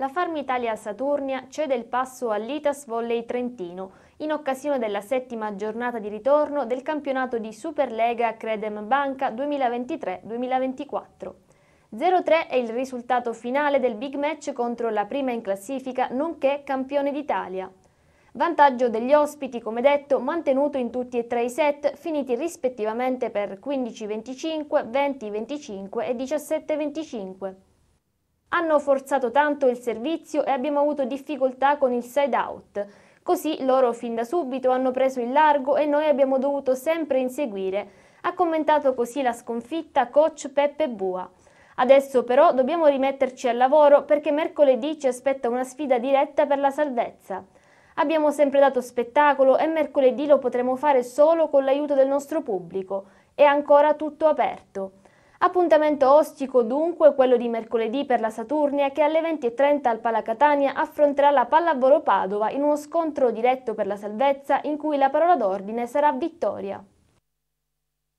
La Farm Italia Saturnia cede il passo all'Itas Volley Trentino in occasione della settima giornata di ritorno del campionato di Superlega Credem Banca 2023-2024. 0-3 è il risultato finale del big match contro la prima in classifica nonché campione d'Italia. Vantaggio degli ospiti, come detto, mantenuto in tutti e tre i set, finiti rispettivamente per 15-25, 20-25 e 17-25. Hanno forzato tanto il servizio e abbiamo avuto difficoltà con il side out. Così loro fin da subito hanno preso il largo e noi abbiamo dovuto sempre inseguire. Ha commentato così la sconfitta coach Peppe Bua. Adesso però dobbiamo rimetterci al lavoro perché mercoledì ci aspetta una sfida diretta per la salvezza. Abbiamo sempre dato spettacolo e mercoledì lo potremo fare solo con l'aiuto del nostro pubblico. È ancora tutto aperto. Appuntamento ostico dunque quello di mercoledì per la Saturnia che alle 20.30 al Palacatania affronterà la Pallavoro Padova in uno scontro diretto per la salvezza in cui la parola d'ordine sarà vittoria.